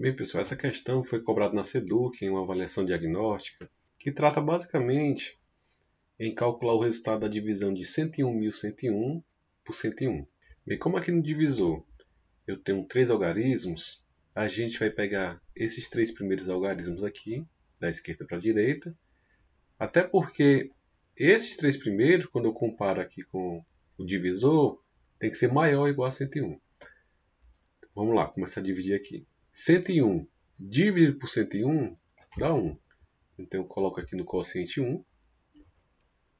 Bem, pessoal, essa questão foi cobrada na SEDUC em uma avaliação diagnóstica que trata basicamente em calcular o resultado da divisão de 101.101 por 101. Bem, como aqui no divisor eu tenho três algarismos, a gente vai pegar esses três primeiros algarismos aqui, da esquerda para a direita, até porque esses três primeiros, quando eu comparo aqui com o divisor, tem que ser maior ou igual a 101. Vamos lá, começar a dividir aqui. 101 dividido por 101 dá 1. Então eu coloco aqui no quociente 1.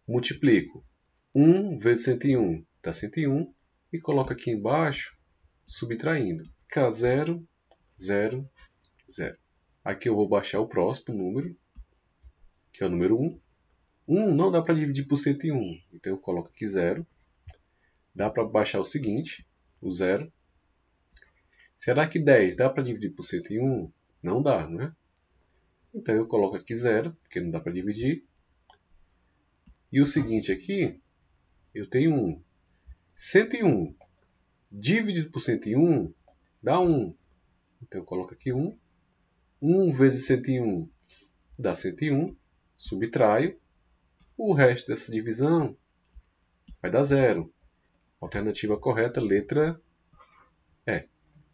Multiplico 1 vezes 101 dá 101. E coloco aqui embaixo subtraindo. k 0, 0, 0. Aqui eu vou baixar o próximo número, que é o número 1. 1 não dá para dividir por 101, então eu coloco aqui 0. Dá para baixar o seguinte, o 0. Será que 10 dá para dividir por 101? Não dá, né? Então eu coloco aqui 0, porque não dá para dividir. E o seguinte aqui, eu tenho 1. 101 dividido por 101 dá 1. Então eu coloco aqui 1. 1 vezes 101 dá 101. Subtraio. O resto dessa divisão vai dar 0. Alternativa correta, letra E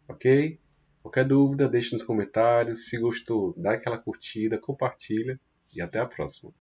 ok? Qualquer dúvida, deixe nos comentários. Se gostou, dá aquela curtida, compartilha e até a próxima.